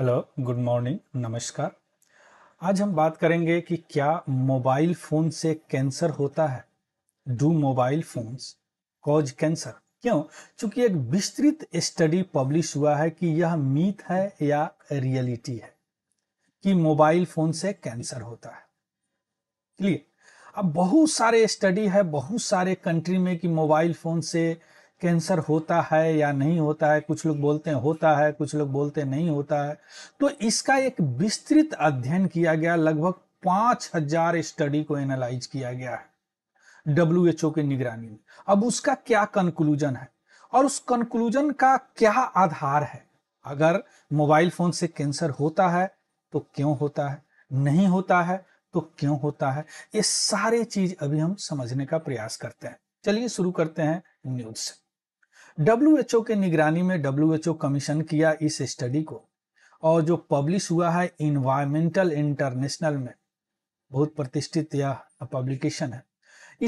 hello good morning नमस्कार आज हम बात करेंगे कि क्या मोबाइल फ़ोन से कैंसर होता है do mobile phones cause cancer क्यों क्योंकि एक विस्तृत स्टडी पब्लिश हुआ है कि यह मीथ है या रियलिटी है कि मोबाइल फ़ोन से कैंसर होता है क्लियर अब बहुत सारे स्टडी है बहुत सारे कंट्री में कि मोबाइल फ़ोन से कैंसर होता है या नहीं होता है कुछ लोग बोलते हैं होता है कुछ लोग बोलते नहीं होता है तो इसका एक विस्तृत अध्ययन किया गया लगभग पांच हजार स्टडी को एनालाइज किया गया है डब्ल्यू एच ओ के निगरानी में अब उसका क्या कंक्लूजन है और उस कंक्लूजन का क्या आधार है अगर मोबाइल फोन से कैंसर होता है तो क्यों होता है नहीं होता है तो क्यों होता है ये सारे चीज अभी हम समझने का प्रयास करते हैं चलिए शुरू करते हैं न्यूज से डब्ल्यू के निगरानी में डब्ल्यू कमीशन किया इस स्टडी को और जो पब्लिश हुआ है इन्वायरमेंटल इंटरनेशनल में बहुत प्रतिष्ठित यह पब्लिकेशन है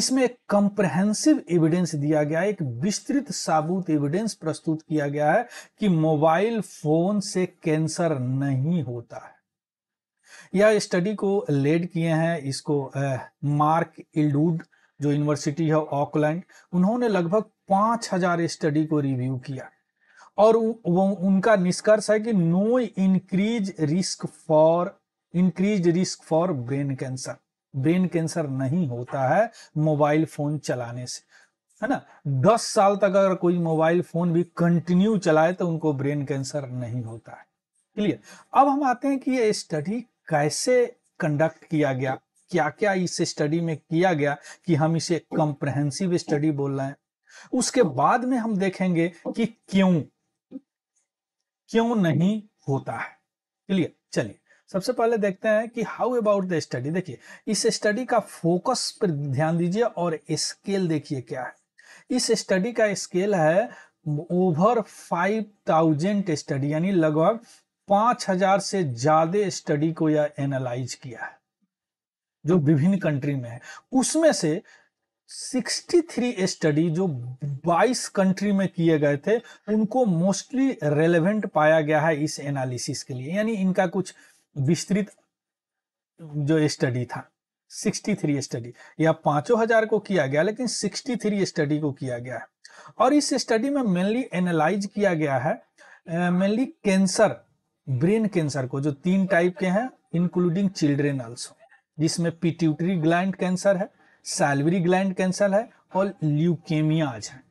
इसमें एक कंप्रहेंसिव एविडेंस दिया गया है एक विस्तृत साबूत एविडेंस प्रस्तुत किया गया है कि मोबाइल फोन से कैंसर नहीं होता है यह स्टडी को लेड किए हैं इसको मार्क इल्डूड जो यूनिवर्सिटी है ऑकलैंड उन्होंने लगभग पाँच हजार स्टडी को रिव्यू किया और वो उनका निष्कर्ष है कि no increase risk for increase risk for brain cancer brain cancer नहीं होता है मोबाइल फोन चलाने से है ना दस साल तक अगर कोई मोबाइल फोन भी कंटिन्यू चलाए तो उनको ब्रेन कैंसर नहीं होता है क्लियर अब हम आते हैं कि ये स्टडी कैसे कंडक्ट किया गया क्या क्या इस स्टडी में किया गया कि हम इसे कंप्रहेंसिव स्टडी बोल रहे हैं उसके बाद में हम देखेंगे कि क्यों क्यों नहीं होता है क्लियर चलिए सबसे पहले देखते हैं कि हाउ अबाउट द स्टडी देखिए इस स्टडी का फोकस पर ध्यान दीजिए और स्केल देखिए क्या है इस स्टडी का स्केल है ओवर फाइव थाउजेंड स्टडी यानी लगभग पांच हजार से ज्यादा स्टडी को यह एनालाइज किया है जो विभिन्न कंट्री में है उसमें से 63 स्टडी जो 22 कंट्री में किए गए थे उनको मोस्टली रेलेवेंट पाया गया है इस एनालिसिस के लिए यानी इनका कुछ विस्तृत जो स्टडी था 63 स्टडी या पांचों हजार को किया गया लेकिन 63 स्टडी को किया गया है और इस स्टडी में मेनली एनालाइज किया गया है मेनली कैंसर ब्रेन कैंसर को जो तीन टाइप के हैं इंक्लूडिंग चिल्ड्रेन ऑल्सो जिसमें पिट्यूटरी ग्लैंड कैंसर है सैलवरी ग्लैंड कैंसर है और ल्यूकेमियाज है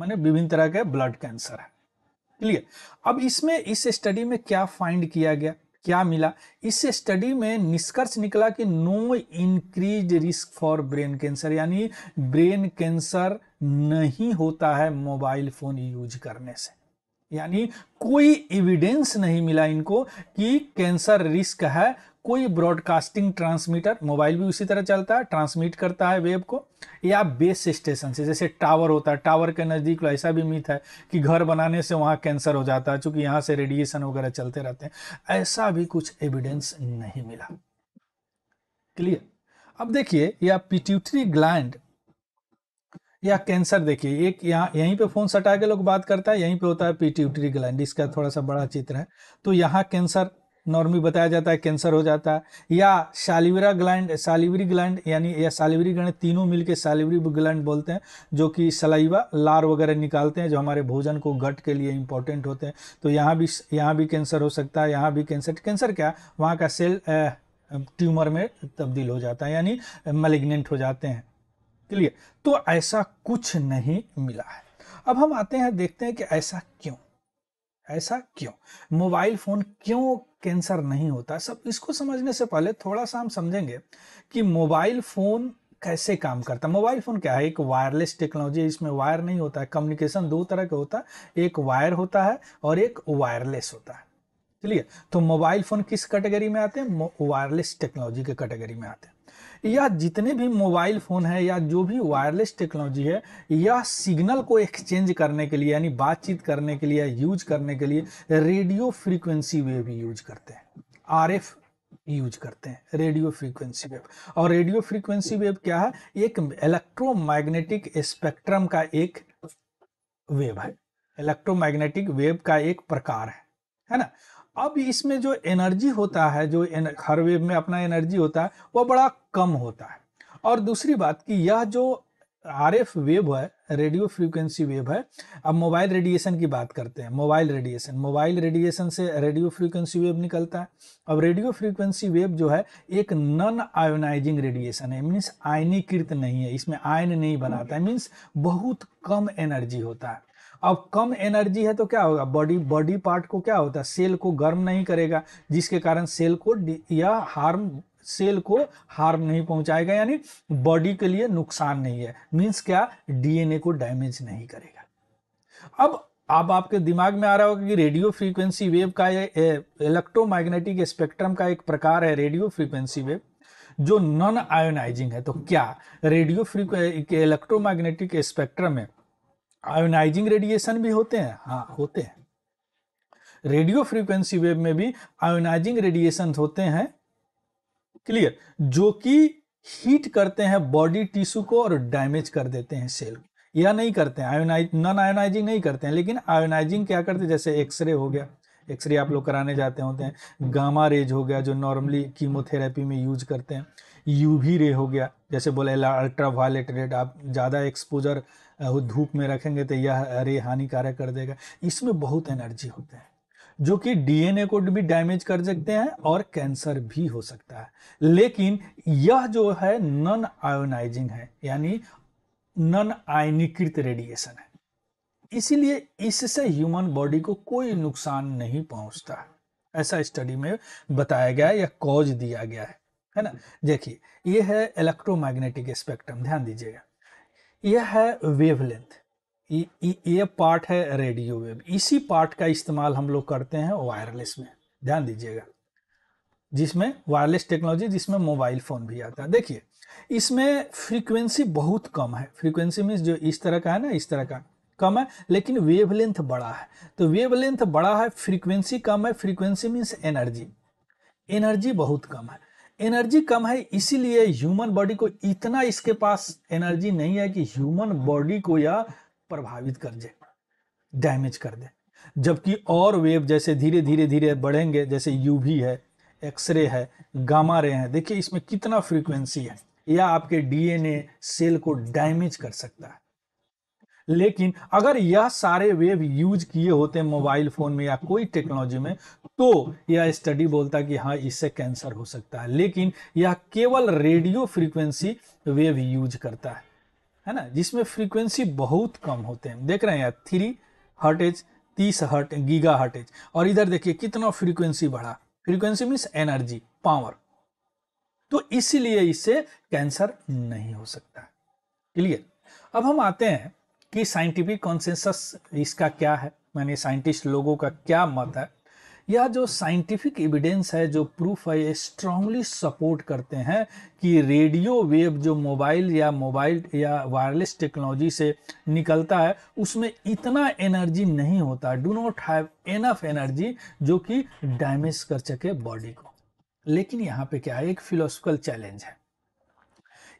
मैंने विभिन्न तरह के ब्लड कैंसर है क्लियर अब इसमें इस स्टडी में क्या फाइंड किया गया क्या मिला इस स्टडी में निष्कर्ष निकला कि no increase risk for brain cancer यानी ब्रेन कैंसर नहीं होता है मोबाइल फोन यूज करने से यानी कोई एविडेंस नहीं मिला इनको कि कैंसर रिस्क है कोई ब्रॉडकास्टिंग ट्रांसमीटर मोबाइल भी उसी तरह चलता है ट्रांसमिट करता है वेब को या बेस स्टेशन से जैसे टावर होता है टावर के नज़दीक ऐसा भी मिथ है कि घर बनाने से वहाँ कैंसर हो जाता है चूंकि यहाँ से रेडिएशन वगैरह चलते रहते हैं ऐसा भी कुछ एविडेंस नहीं मिला क्लियर अब देखिए यह पिट्यूटरी ग्लैंड या कैंसर देखिए एक यहाँ यहीं पे फोन सटा के लोग बात करता है यहीं पे होता है पीट्यूटरी ग्लैंड इसका थोड़ा सा बड़ा चित्र है तो यहाँ कैंसर नॉर्मली बताया जाता है कैंसर हो जाता है या सालिवरा ग्लैंड सालिवरी ग्लैंड यानी या सालिवरी ग्लैंड तीनों मिलके सालिवरी ग्लैंड बोलते हैं जो कि सलाइवा लार वगैरह निकालते हैं जो हमारे भोजन को गट के लिए इंपॉर्टेंट होते हैं तो यहाँ भी यहाँ भी कैंसर हो सकता है यहाँ भी कैंसर कैंसर क्या वहाँ का सेल ट्यूमर में तब्दील हो जाता है यानी मलिग्नेंट हो जाते हैं क्लियर तो ऐसा कुछ नहीं मिला है अब हम आते हैं देखते हैं कि ऐसा क्यों ऐसा क्यों मोबाइल फोन क्यों कैंसर नहीं होता सब इसको समझने से पहले थोड़ा सा हम समझेंगे कि मोबाइल फोन कैसे काम करता है मोबाइल फ़ोन क्या है एक वायरलेस टेक्नोलॉजी इसमें वायर नहीं होता है कम्युनिकेशन दो तरह का होता है एक वायर होता है और एक वायरलेस होता है चलिए तो मोबाइल फ़ोन किस कैटेगरी में आते हैं वायरलेस टेक्नोलॉजी के कैटेगरी में आते हैं या जितने भी मोबाइल फ़ोन है या जो भी वायरलेस टेक्नोलॉजी है या सिग्नल को एक्सचेंज करने के लिए यानी बातचीत करने के लिए यूज करने के लिए रेडियो फ्रीक्वेंसी वेव भी यूज करते हैं आर यूज करते हैं रेडियो फ्रीक्वेंसी वेव और रेडियो फ्रीक्वेंसी वेव क्या है एक इलेक्ट्रोमैग्नेटिक स्पेक्ट्रम का एक वेव है इलेक्ट्रोमैग्नेटिक वेव का एक प्रकार है है ना अब इसमें जो एनर्जी होता है जो एन, हर वेव में अपना एनर्जी होता है वो बड़ा कम होता है और दूसरी बात कि यह जो आर एफ वेव है रेडियो फ्रीक्वेंसी वेव है अब मोबाइल रेडिएशन की बात करते हैं मोबाइल रेडिएशन मोबाइल रेडिएशन से रेडियो फ्रीक्वेंसी वेव निकलता है अब रेडियो फ्रीक्वेंसी वेव जो है एक नॉन आयोनाइजिंग रेडिएशन है मीन्स आयनीकृत नहीं है इसमें आयन नहीं बनाता है मीन्स बहुत कम एनर्जी होता है अब कम एनर्जी है तो क्या होगा बॉडी बॉडी पार्ट को क्या होता है सेल को गर्म नहीं करेगा जिसके कारण सेल को या हार्म सेल को हार्म नहीं पहुंचाएगा यानी बॉडी के लिए नुकसान नहीं है मीन्स क्या डीएनए को डैमेज नहीं करेगा अब अब आपके दिमाग में आ रहा होगा कि रेडियो फ्रीक्वेंसी वेव का इलेक्ट्रोमैग्नेटिक स्पेक्ट्रम का एक प्रकार है रेडियो फ्रीक्वेंसी वेव जो नॉन आयोनाइजिंग है तो क्या रेडियो फ्रीक्वे इलेक्ट्रोमैग्नेटिक स्पेक्ट्रम में आयोनाइजिंग रेडिएशन भी होते हैं हाँ होते हैं रेडियो फ्रीक्वेंसी वेव में भी आयोनाइजिंग रेडिएशन होते हैं क्लियर जो कि हीट करते हैं बॉडी टिश्यू को और डैमेज कर देते हैं सेल या नहीं करते हैं आयोनाइज नॉन आयोनाइजिंग नहीं करते हैं लेकिन आयोनाइजिंग क्या करते हैं जैसे एक्सरे हो गया एक्सरे आप लोग कराने जाते होते हैं गामा रेज हो गया जो नॉर्मली कीमोथेरेपी में यूज करते हैं यूवी रे हो गया जैसे बोले अल्ट्रा वायलेट रेड आप ज़्यादा एक्सपोजर वो धूप में रखेंगे तो यह अरे हानिकारक कर देगा इसमें बहुत एनर्जी होते हैं जो कि डीएनए को भी डैमेज कर सकते हैं और कैंसर भी हो सकता है लेकिन यह जो है नॉन आयोनाइजिंग है यानी नॉन आयनीकृत रेडिएशन है इसीलिए इससे ह्यूमन बॉडी को कोई नुकसान नहीं पहुंचता ऐसा स्टडी में बताया गया है या कॉज दिया गया है है ना देखिए यह है इलेक्ट्रोमैग्नेटिक स्पेक्ट्रम ध्यान दीजिएगा यह है वेवलेंथ ये पार्ट है रेडियो वेव इसी पार्ट का इस्तेमाल हम लोग करते हैं वायरलेस में ध्यान दीजिएगा जिसमें वायरलेस टेक्नोलॉजी जिसमें मोबाइल फ़ोन भी आता है देखिए इसमें फ्रीक्वेंसी बहुत कम है फ्रीक्वेंसी मीन्स जो इस तरह का है ना इस तरह का कम है लेकिन वेवलेंथ बड़ा है तो वेवलेंथ बड़ा है फ्रीक्वेंसी कम है फ्रीक्वेंसी मीन्स एनर्जी एनर्जी बहुत कम है एनर्जी कम है इसीलिए ह्यूमन बॉडी को इतना इसके पास एनर्जी नहीं है कि ह्यूमन बॉडी को यह प्रभावित कर दे डैमेज कर दे जबकि और वेव जैसे धीरे धीरे धीरे बढ़ेंगे जैसे यूवी है एक्सरे है गामा रे है देखिए इसमें कितना फ्रीक्वेंसी है यह आपके डीएनए सेल को डैमेज कर सकता है लेकिन अगर यह सारे वेव यूज किए होते मोबाइल फोन में या कोई टेक्नोलॉजी में तो यह स्टडी बोलता कि हाँ इससे कैंसर हो सकता है लेकिन यह केवल रेडियो फ्रीक्वेंसी वेव यूज करता है है ना जिसमें फ्रीक्वेंसी बहुत कम होते हैं देख रहे हैं यार थ्री हर्टेज तीस हर्ट गीगा हर्टेज और इधर देखिए कितना फ्रीक्वेंसी बढ़ा फ्रीक्वेंसी मीन्स एनर्जी पावर तो इसीलिए इससे कैंसर नहीं हो सकता क्लियर अब हम आते हैं कि साइंटिफिक कॉन्सेंसस इसका क्या है मैंने साइंटिस्ट लोगों का क्या मत है या जो साइंटिफिक एविडेंस है जो प्रूफ है ये स्ट्रांगली सपोर्ट करते हैं कि रेडियो वेव जो मोबाइल या मोबाइल या वायरलेस टेक्नोलॉजी से निकलता है उसमें इतना एनर्जी नहीं होता do not have enough energy जो कि डैमेज कर सके बॉडी को लेकिन यहाँ पे क्या है एक फिलोसफिकल चैलेंज है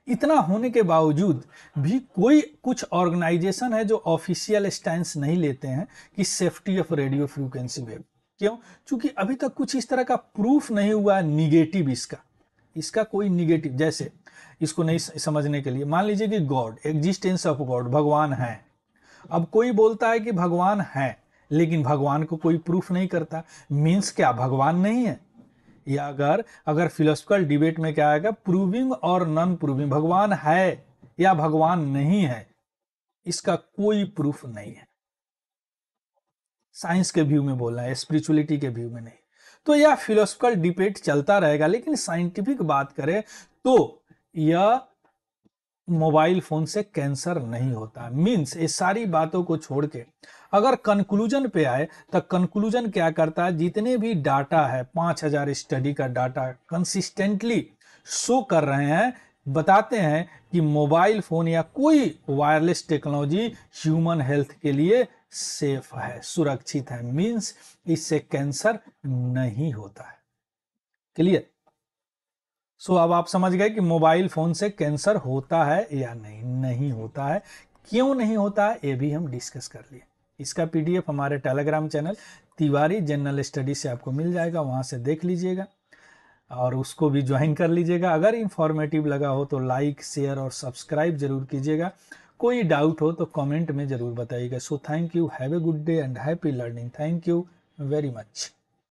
इतना होने के बावजूद भी कोई कुछ ऑर्गेनाइजेशन है जो ऑफिशियल स्टैंड नहीं लेते हैं कि safety of radio frequency wave क्यों चूंकि अभी तक कुछ इस तरह का प्रूफ नहीं हुआ निगेटिव इसका इसका कोई निगेटिव जैसे इसको नहीं समझने के लिए मान लीजिए कि गॉड एग्जिस्टेंस ऑफ गॉड भगवान है अब कोई बोलता है कि भगवान है लेकिन भगवान को कोई प्रूफ नहीं करता मीन्स क्या भगवान नहीं है या अगर अगर फिलोसफिकल डिबेट में क्या आएगा प्रूविंग और नॉन प्रूविंग भगवान है या भगवान नहीं है इसका कोई प्रूफ नहीं है साइंस के व्यू में बोलना है स्पिरिचुअलिटी के व्यू में नहीं तो यह फिलोसफिकल डिबेट चलता रहेगा लेकिन साइंटिफिक बात करें तो यह मोबाइल फोन से कैंसर नहीं होता मीन्स ये सारी बातों को छोड़ के अगर कंक्लूजन पे आए तो कंक्लूजन क्या करता है जितने भी डाटा है पांच हजार स्टडी का डाटा कंसिस्टेंटली शो कर रहे हैं बताते हैं कि मोबाइल फ़ोन या कोई वायरलेस टेक्नोलॉजी ह्यूमन हेल्थ के लिए सेफ है सुरक्षित है मींस इससे कैंसर नहीं होता है क्लियर सो so, अब आप समझ गए कि मोबाइल फ़ोन से कैंसर होता है या नहीं नहीं होता है क्यों नहीं होता है ये भी हम डिस्कस कर लिए इसका पीडीएफ हमारे Telegram channel Tiwari general study से आपको मिल जाएगा वहाँ से देख लीजिएगा और उसको भी ज्वाइन कर लीजिएगा अगर इन्फॉर्मेटिव लगा हो तो लाइक शेयर और सब्सक्राइब जरूर कीजिएगा कोई डाउट हो तो कमेंट में ज़रूर बताइएगा so thank you have a good day and happy learning thank you very much